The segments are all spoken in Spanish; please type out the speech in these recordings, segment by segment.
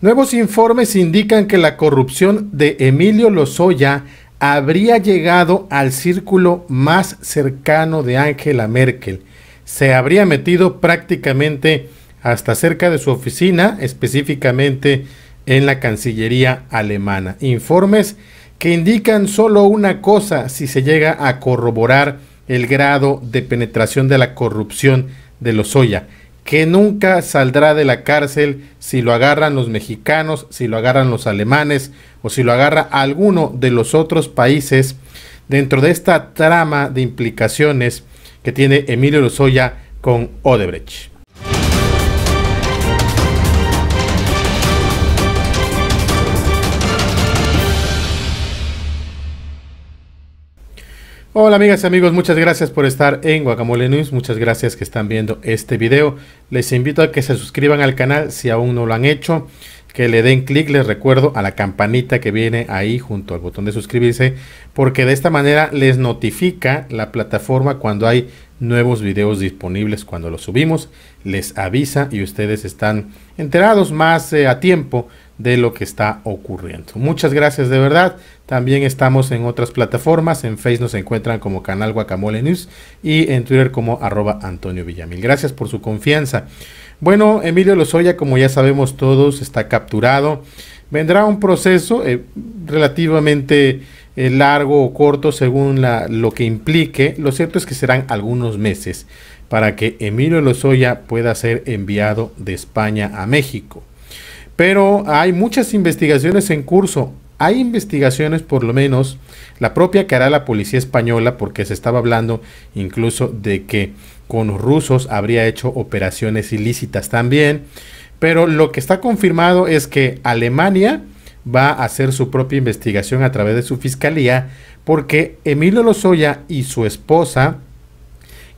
Nuevos informes indican que la corrupción de Emilio Lozoya habría llegado al círculo más cercano de Angela Merkel. Se habría metido prácticamente hasta cerca de su oficina, específicamente en la Cancillería alemana. Informes que indican solo una cosa si se llega a corroborar el grado de penetración de la corrupción de Lozoya que nunca saldrá de la cárcel si lo agarran los mexicanos, si lo agarran los alemanes o si lo agarra alguno de los otros países dentro de esta trama de implicaciones que tiene Emilio Lozoya con Odebrecht. Hola amigas y amigos, muchas gracias por estar en Guacamole News, muchas gracias que están viendo este video. Les invito a que se suscriban al canal si aún no lo han hecho, que le den clic, les recuerdo, a la campanita que viene ahí junto al botón de suscribirse, porque de esta manera les notifica la plataforma cuando hay nuevos videos disponibles, cuando los subimos, les avisa y ustedes están enterados más eh, a tiempo de lo que está ocurriendo. Muchas gracias de verdad. También estamos en otras plataformas. En Facebook nos encuentran como canal Guacamole News y en Twitter como arroba Antonio Villamil. Gracias por su confianza. Bueno, Emilio Lozoya, como ya sabemos todos, está capturado. Vendrá un proceso eh, relativamente eh, largo o corto según lo que implique. Lo cierto es que serán algunos meses para que Emilio Lozoya pueda ser enviado de España a México pero hay muchas investigaciones en curso. Hay investigaciones, por lo menos, la propia que hará la policía española, porque se estaba hablando incluso de que con rusos habría hecho operaciones ilícitas también. Pero lo que está confirmado es que Alemania va a hacer su propia investigación a través de su fiscalía, porque Emilio Lozoya y su esposa,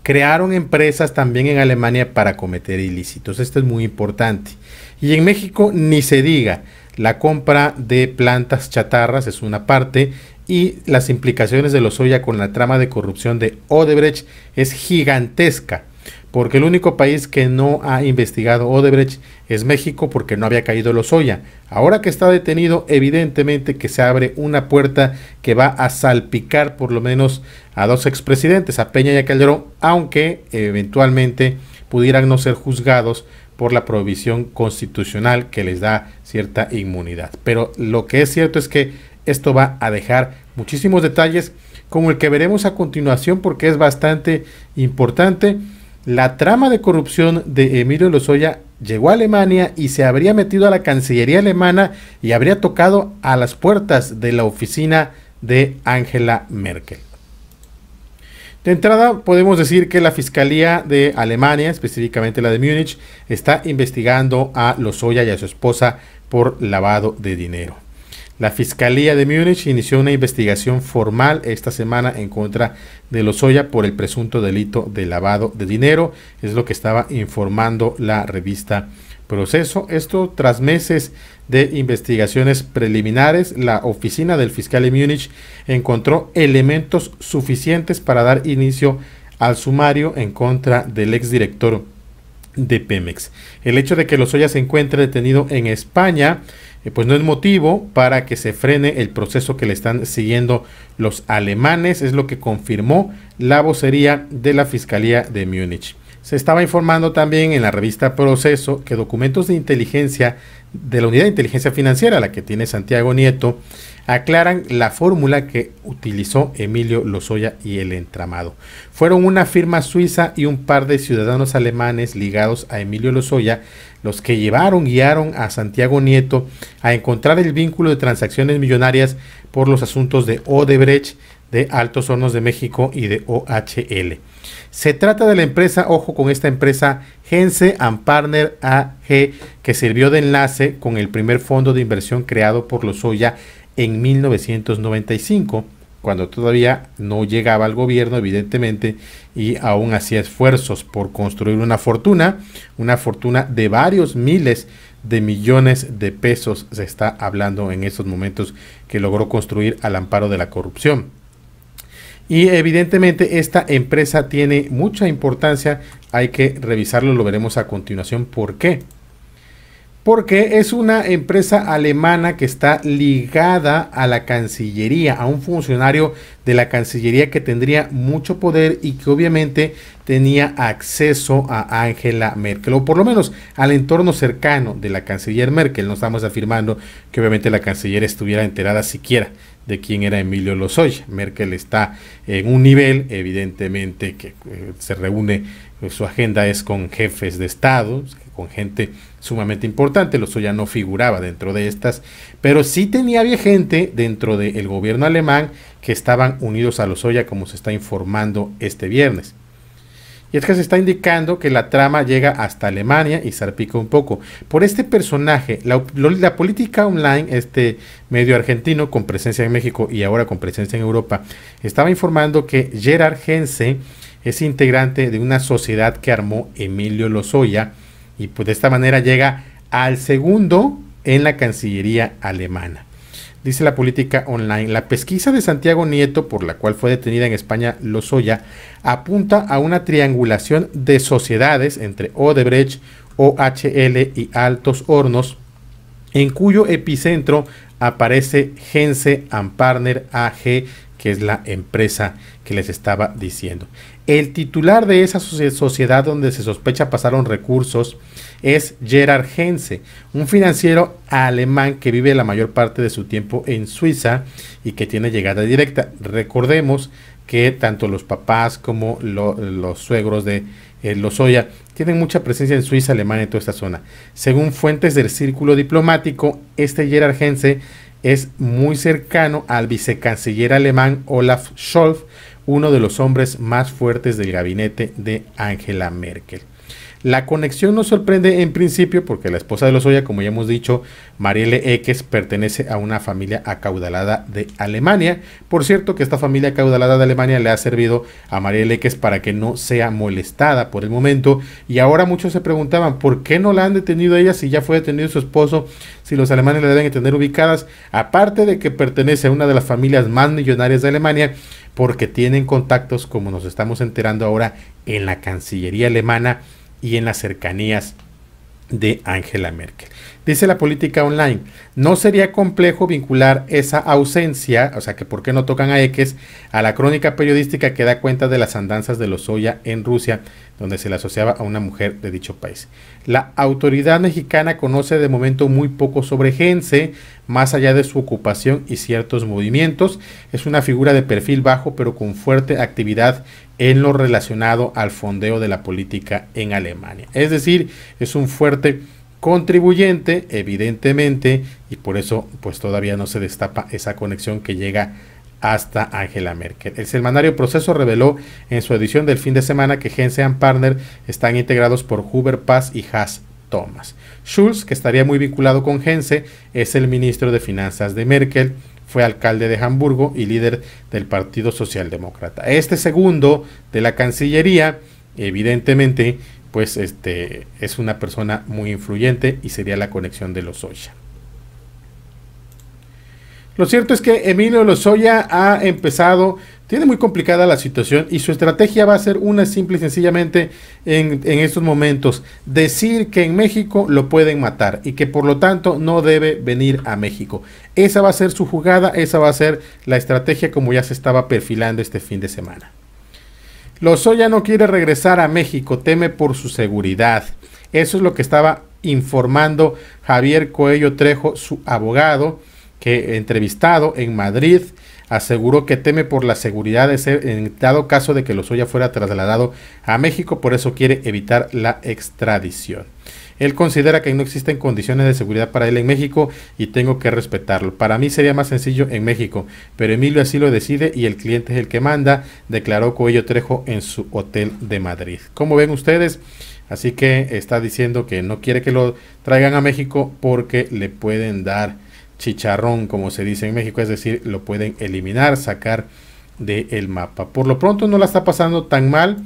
crearon empresas también en Alemania para cometer ilícitos. Esto es muy importante. Y en México ni se diga, la compra de plantas chatarras es una parte y las implicaciones de Lozoya con la trama de corrupción de Odebrecht es gigantesca porque el único país que no ha investigado Odebrecht es México porque no había caído Lozoya. Ahora que está detenido, evidentemente que se abre una puerta que va a salpicar por lo menos a dos expresidentes, a Peña y a Calderón, aunque eventualmente pudieran no ser juzgados por la prohibición constitucional que les da cierta inmunidad. Pero lo que es cierto es que esto va a dejar muchísimos detalles como el que veremos a continuación porque es bastante importante la trama de corrupción de Emilio Lozoya llegó a Alemania y se habría metido a la Cancillería alemana y habría tocado a las puertas de la oficina de Angela Merkel. De entrada, podemos decir que la Fiscalía de Alemania, específicamente la de Múnich, está investigando a Lozoya y a su esposa por lavado de dinero. La Fiscalía de Múnich inició una investigación formal esta semana en contra de Lozoya por el presunto delito de lavado de dinero, es lo que estaba informando la revista Proceso. Esto tras meses de investigaciones preliminares, la oficina del fiscal de Múnich encontró elementos suficientes para dar inicio al sumario en contra del exdirector de Pemex. El hecho de que Lozoya se encuentre detenido en España, eh, pues no es motivo para que se frene el proceso que le están siguiendo los alemanes, es lo que confirmó la vocería de la Fiscalía de Múnich. Se estaba informando también en la revista Proceso que documentos de inteligencia de la Unidad de Inteligencia Financiera, la que tiene Santiago Nieto, aclaran la fórmula que utilizó Emilio Lozoya y el entramado. Fueron una firma suiza y un par de ciudadanos alemanes ligados a Emilio Lozoya los que llevaron, guiaron a Santiago Nieto a encontrar el vínculo de transacciones millonarias por los asuntos de Odebrecht, de Altos Hornos de México y de OHL. Se trata de la empresa, ojo con esta empresa, Gense and Partner AG, que sirvió de enlace con el primer fondo de inversión creado por Lozoya en 1995 cuando todavía no llegaba al gobierno, evidentemente, y aún hacía esfuerzos por construir una fortuna, una fortuna de varios miles de millones de pesos, se está hablando en estos momentos, que logró construir al amparo de la corrupción. Y evidentemente esta empresa tiene mucha importancia, hay que revisarlo, lo veremos a continuación. ¿Por qué? Porque es una empresa alemana que está ligada a la Cancillería, a un funcionario de la Cancillería que tendría mucho poder y que obviamente tenía acceso a Angela Merkel, o por lo menos al entorno cercano de la canciller Merkel. No estamos afirmando que obviamente la canciller estuviera enterada siquiera de quién era Emilio Lozoya. Merkel está en un nivel, evidentemente, que eh, se reúne, eh, su agenda es con jefes de Estado, con gente sumamente importante. Lozoya no figuraba dentro de estas, pero sí tenía había gente dentro del gobierno alemán que estaban unidos a Lozoya como se está informando este viernes. Y es que se está indicando que la trama llega hasta Alemania y zarpica un poco. Por este personaje, la, política online, este medio argentino con presencia en México y ahora con presencia en Europa, estaba informando que Gerard Gense es integrante de una sociedad que armó Emilio Lozoya y pues de esta manera llega al segundo en la Cancillería alemana dice la política online. La pesquisa de Santiago Nieto, por la cual fue detenida en España Lozoya, apunta a una triangulación de sociedades entre Odebrecht, OHL y Altos Hornos, en cuyo epicentro aparece Gense Partner AG, que es la empresa que les estaba diciendo. El titular de esa sociedad donde se sospecha pasaron recursos es Gerard Hense, un financiero alemán que vive la mayor parte de su tiempo en Suiza y que tiene llegada directa. Recordemos que tanto los papás como los suegros de los eh, Lozoya tienen mucha presencia en Suiza, Alemania en toda esta zona. Según fuentes del círculo diplomático, este jerarquense es muy cercano al vicecanciller alemán Olaf Scholz, uno de los hombres más fuertes del gabinete de Angela Merkel. La conexión nos sorprende en principio porque la esposa de Oya, como ya hemos dicho, Marielle X pertenece a una familia acaudalada de Alemania. Por cierto, que esta familia acaudalada de Alemania le ha servido a Marielle X para que no sea molestada por el momento. Y ahora muchos se preguntaban por qué no la han detenido ella si ya fue detenido su esposo, si los alemanes la deben tener ubicadas. Aparte de que pertenece a una de las familias más millonarias de Alemania, porque tienen contactos, como nos estamos enterando ahora, en la Cancillería alemana y en las cercanías de Angela Merkel. Dice la política online, no sería complejo vincular esa ausencia, o sea que por qué no tocan a X, a la crónica periodística que da cuenta de las andanzas de los Lozoya en Rusia, donde se le asociaba a una mujer de dicho país. La autoridad mexicana conoce de momento muy poco sobre Gense, más allá de su ocupación y ciertos movimientos. Es una figura de perfil bajo pero con fuerte actividad en lo relacionado al fondeo de la política en Alemania. Es decir, es un fuerte contribuyente, evidentemente, y por eso pues todavía no se destapa esa conexión que llega hasta Angela Merkel. El semanario Proceso reveló en su edición del fin de semana que Hense and Partner están integrados por Huber Paz y Haas Thomas. Schulz, que estaría muy vinculado con Hense, es el ministro de Finanzas de Merkel fue alcalde de Hamburgo y líder del Partido Socialdemócrata. Este segundo de la Cancillería, evidentemente, pues este, es una persona muy influyente y sería la conexión de los Soya. Lo cierto es que Emilio Lozoya ha empezado, tiene muy complicada la situación y su estrategia va a ser una simple y sencillamente en, estos momentos, decir que en México lo pueden matar y que por lo tanto no debe venir a México. Esa va a ser su jugada, esa va a ser la estrategia como ya se estaba perfilando este fin de semana. Lozoya no quiere regresar a México, teme por su seguridad. Eso es lo que estaba informando Javier Coello Trejo, su abogado, que entrevistado en Madrid aseguró que teme por la seguridad en dado caso de que suya fuera trasladado a México, por eso quiere evitar la extradición. Él considera que no existen condiciones de seguridad para él en México y tengo que respetarlo. Para mí sería más sencillo en México, pero Emilio así lo decide y el cliente es el que manda, declaró Cuello Trejo en su hotel de Madrid. Como ven ustedes, así que está diciendo que no quiere que lo traigan a México porque le pueden dar chicharrón, como se dice en México, es decir, lo pueden eliminar, sacar del mapa. Por lo pronto no la está pasando tan mal.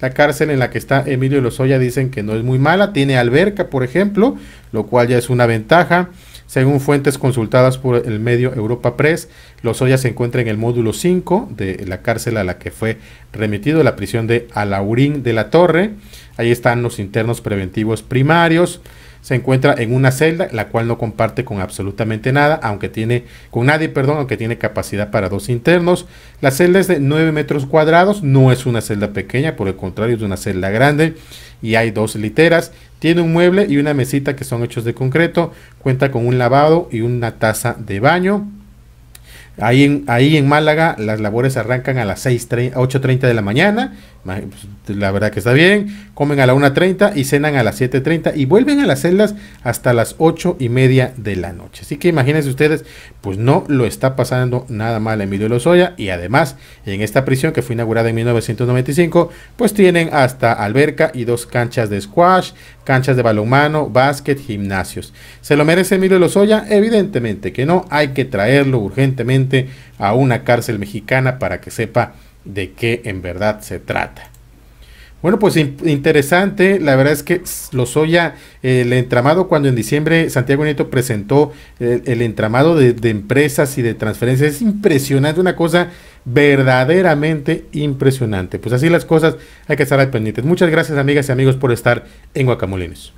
La cárcel en la que está Emilio Lozoya dicen que no es muy mala, tiene alberca, por ejemplo, lo cual ya es una ventaja. Según fuentes consultadas por el medio Europa Press, Lozoya se encuentra en el módulo 5 de la cárcel a la que fue remitido, la prisión de Alaurín de la Torre. Ahí están los internos preventivos primarios se encuentra en una celda, la cual no comparte con absolutamente nada, aunque tiene, con nadie, perdón, tiene capacidad para dos internos. La celda es de 9 metros cuadrados, no es una celda pequeña, por el contrario, es una celda grande y hay dos literas. Tiene un mueble y una mesita que son hechos de concreto, cuenta con un lavado y una taza de baño. Ahí ahí en Málaga las labores arrancan a las 8.30 de la mañana pues, la verdad que está bien. Comen a la 1.30 y cenan a las 7.30 y vuelven a las celdas hasta las 8 y media de la noche. Así que imagínense ustedes, pues no lo está pasando nada mal Emilio Lozoya. Y además, en esta prisión que fue inaugurada en 1995, pues tienen hasta alberca y dos canchas de squash, canchas de balonmano, básquet, gimnasios. ¿Se lo merece Emilio Lozoya? Evidentemente que no. Hay que traerlo urgentemente a una cárcel mexicana para que sepa de qué en verdad se trata. Bueno, pues interesante. La verdad es que soy ya el entramado, cuando en diciembre Santiago Nieto presentó el entramado de, empresas y de transferencias, es impresionante, una cosa verdaderamente impresionante. Pues así las cosas, hay que estar al pendiente Muchas gracias, amigas y amigos, por estar en Guacamolines.